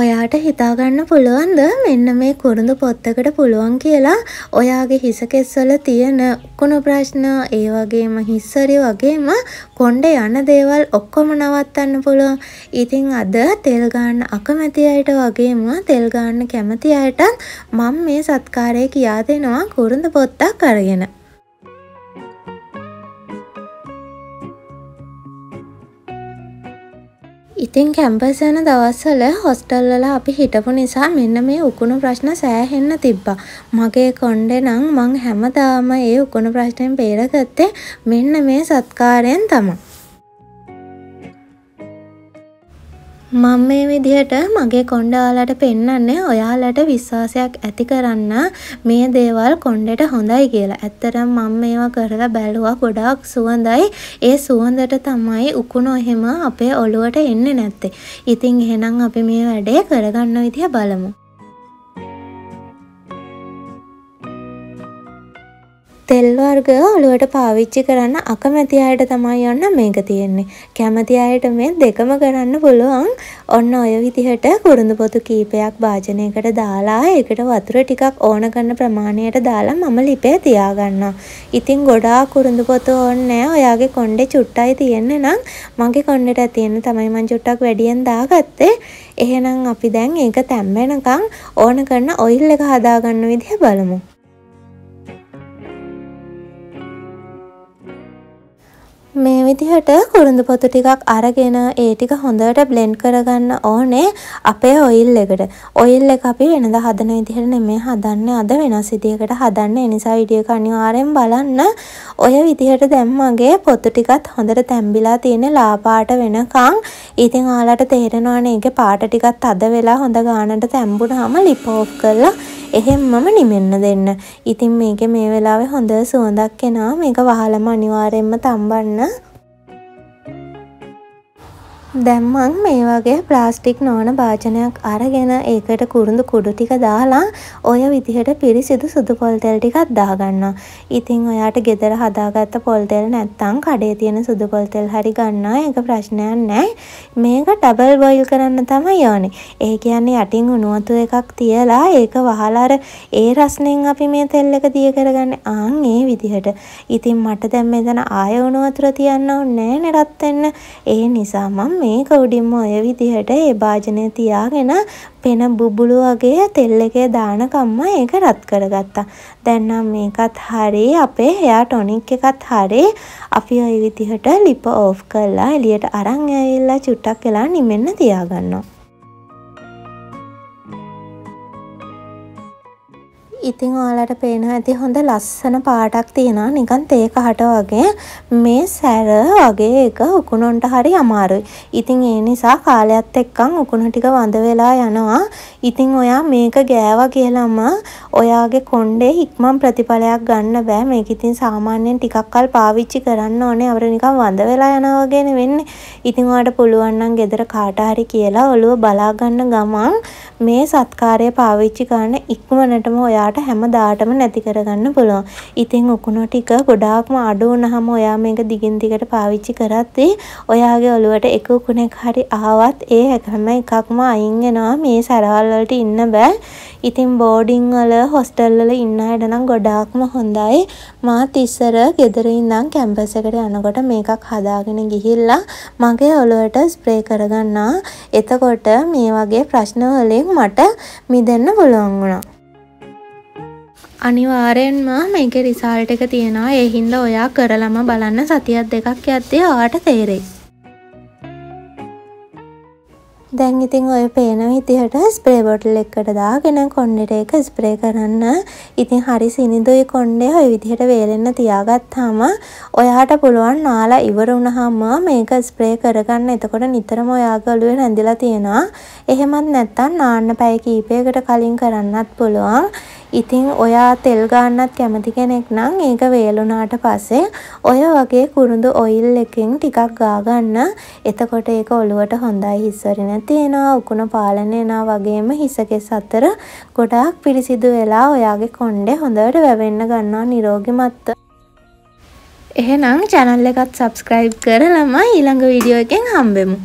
ඔයාට හිතාගන්න පුළුවන්ද මෙන්න මේ කුරුඳු පොත්තකට පුළුවන් කියලා ඔයාගේ හිසකෙස්වල තියෙන උකුණු ප්‍රශ්න ඒ වගේම හිස්සරි වගේම කොණ්ඩ යන දේවල් ඔක්කොම නවත්තන්න පුළුවන්. ඉතින් අද තෙල් ගන්න අකමැති අයට වගේම තෙල් ගන්න කැමති අයටත් මම මේ සත්කාරය කියා දෙනවා කුරුඳු පොත්තක් අරගෙන. ඉතින් කැම්පස් යන දවස්වල හොස්ටල් වල අපි හිටපු නිසා මෙන්න මේ උකුණු ප්‍රශ්න සෑහෙන්න තිබ්බා. මගේ කොණ්ඩේ නම් මං හැමදාම ඒ උකුණු ප්‍රශ්නෙන් බේරගත්තේ මෙන්න මේ සත්කාරයෙන් තමයි. මම මේ විදිහට මගේ කොණ්ඩාලට පෙන්වන්නේ ඔයාලට විශ්වාසයක් ඇති කරන්න මේ දේවල් කොණ්ඩෙට හොඳයි කියලා. ඇත්තටම මම මේවා කරලා බැලුවා ගොඩාක් සුවඳයි. ඒ සුවඳට තමයි උකුණු එහෙම අපේ ඔළුවට එන්නේ නැත්තේ. ඉතින් එහෙනම් අපි මේ වැඩේ කරගන්න විදිහ බලමු. තෙල් වර්ග ඔලුවට පාවිච්චි කරන්න අකමැති අයට තමයි යන්න මේක තියෙන්නේ. කැමති අයට මේ දෙකම කරන්න පුළුවන්. ඔන්න ඔය විදිහට කුරුඳු පොතු කීපයක් භාජනයකට දාලා ඒකට වතුර ටිකක් ඕන කරන ප්‍රමාණයට දාලා මම ලිපේ තියාගන්නවා. ඉතින් ගොඩාක් කුරුඳු පොතු ඕනේ ඔයාගේ කොණ්ඩේ චුට්ටයි තියෙන්නේ නම් මගේ කොණ්ඩේට තියෙන තමයි මං චුට්ටක් වැඩියෙන් දාගත්තේ. එහෙනම් අපි දැන් ඒක තැම්බෙනකන් ඕන කරන ඔයිල් එක හදාගන්න විදිහ බලමු. මේ විදිහට කුරුඳු පොතු ටිකක් අරගෙන ඒ ටික හොඳට බ්ලෙන්ඩ් කරගන්න ඕනේ අපේ ඔයිල් එකට. ඔයිල් එක අපි වෙනදා හදන විදිහට නෙමෙයි හදන්නේ අද වෙනස් විදිහකට හදන්නේ. ඒ නිසා වීඩියෝ එක අනිවාර්යෙන් බලන්න. ඔය විදිහට දැම්මගේ පොතු ටිකත් හොඳට තැම්බිලා තියෙන ලා පාට වෙනකන්. ඉතින් ඔයාලට තේරෙනවනේ ඒකේ පාට ටිකත් අද වෙලා හොඳ ගානට තැම්බුනහම ලිප් ඕෆ් කරලා එහෙම්මම නිමෙන්න දෙන්න. ඉතින් මේකේ මේ වෙලාවේ හොඳ සුවඳක් එනවා. මේක වහලම අනිවාර්යයෙන්ම තම්බන්න. දැන් මං මේ වගේ ප්ලාස්ටික් නොවන භාජනයක් අරගෙන ඒකට කුරුඳු කුඩු ටික දාලා ඔය විදිහට පිරිසිදු සුදු පොල් තෙල් ටිකක් දාගන්නවා. ඉතින් ඔයාට ගෙදර හදාගත්ත පොල් තෙල් නැත්නම් කඩේ තියෙන සුදු පොල් තෙල් හරි ගන්න ඒක ප්‍රශ්නයක් නැහැ. මේක ඩබල් බොයිල් කරන්න තමයි යන්නේ. ඒ කියන්නේ යටින් උණුවතු එකක් තියලා ඒක වහලා ඒ රස්නෙන් අපි මේ තෙල් එක දිය කරගන්නේ. ආන් ඒ විදිහට. ඉතින් මට දැන් මෙතන ආය උණුවතුර තියන්න ඕනේ නැහැ නේද? ඒ නිසා මම මේක උඩින්ම ඔය විදිහට ඒ භාජනය තියාගෙන පෙන බුබුලු වගේ තෙල් එකේ දානකම්ම ඒක රත් කරගත්තා. දැන් නම් මේකත් හරි අපේ හෙයා ටොනික් එකත් හරි අපි ওই විදිහට ලිප ඕෆ් කරලා එළියට අරන් ඇවිල්ලා චුට්ටක් වෙලා නිමෙන්න තියාගන්නවා. ඉතිං ඔයාලට පේන ඇති හොඳ ලස්සන පාටක් තියෙනවා නිකන් තේ කහට වගේ මේ සැර වගේ එක උකුණොන්ට හරි අමාරුයි. ඉතිං ඒ නිසා කාලයත් එක්කන් උකුණ ටික වඳ වෙලා යනවා. ඉතිං ඔයා මේක ගෑවා කියලාම ඔයාගේ කොණ්ඩේ හික්මන් ප්‍රතිඵලයක් ගන්න බෑ. මේක ඉතින් සාමාන්‍යයෙන් ටිකක් කල් පාවිච්චි කරන්න ඕනේ. අපර නිකන් වඳ වෙලා යනවා වගේනේ වෙන්නේ. ඉතින් ඔයාට පුළුවන් නම් ගෙදර කාට හරි කියලා ඔළුව බලා ගන්න ගමන් මේ සත්කාරය පාවිච්චි කරන්න ඉක්මනටම ඔයාට හැමදාටම නැති කරගන්න පුළුවන්. ඉතින් උකුණ ටික ගොඩාක්ම අඩු වුණාම ඔයා මේක දිගින් දිගට පාවිච්චි කරද්දී ඔයාගේ ඔළුවට එක උකුණෙක් හරි ආවත් ඒ හැම එකක්ම අයින් වෙනවා. මේ සරවල් වලට ඉන්න බෑ. ඉතින් බෝඩින් වල හොස්ටල් වල ඉන්න අයට නම් ගොඩාක්ම හොඳයි. මාත් ඉස්සර ගෙදර ඉඳන් කැම්පස් එකට යනකොට මේකක් හදාගෙන ගිහිල්ලා මගේ ඔළුවට ස්ප්‍රේ කරගන්නා. එතකොට මේ වගේ ප්‍රශ්න වලින් වලින් මට මිදන්න පුළුවන් වුණා. අනිවාරයෙන්ම මේක රිසාල්ට එක තියෙනවා එහින්ද ඔයා කරලම බලන්න සතියක් දෙකක් ඇත්තේ ආට තේරෙයි. දැන් ඉතින් ඔය පේන විදිහට ස්ප්‍රේ බොටල් එකට දාගෙන කොණ්ඩෙට ඒක ස්ප්‍රේ කරන්න. ඉතින් හරි සිනිඳුයි කොණ්ඩේ ඔය විදිහට වේලෙන්න තියාගත්තාම ඔයාට පුළුවන් නාලා ඉවර වුණාම මේක ස්ප්‍රේ කරගන්න. එතකොට නිතරම ඔයා ගලුවේ රැඳිලා තියෙනවා. එහෙමත් නැත්නම් නාන්න පැය කීපයකට කලින් කරන්නත් පුළුවන්. ඉතින් ඔයා තෙල් ගන්නත් කැමති කෙනෙක් නම් ඒක වේලුණාට පස්සේ ඔය වගේ කුරුඳු ඔයිල් එකෙන් ටිකක් ගා ගන්න. එතකොට ඒක ඔළුවට හොඳයි හිස්වරි නැති එනවා උකුණ පාලන එනවා වගේම හිස කෙස් අතර ගොඩාක් පිරිසිදු වෙලා ඔයාගේ කොණ්ඩේ හොඳට වැවෙන්න ගන්නවා නිරෝගිමත්ව. එහෙනම් channel එකත් subscribe කරලම ඊළඟ වීඩියෝ එකෙන් හම්බෙමු.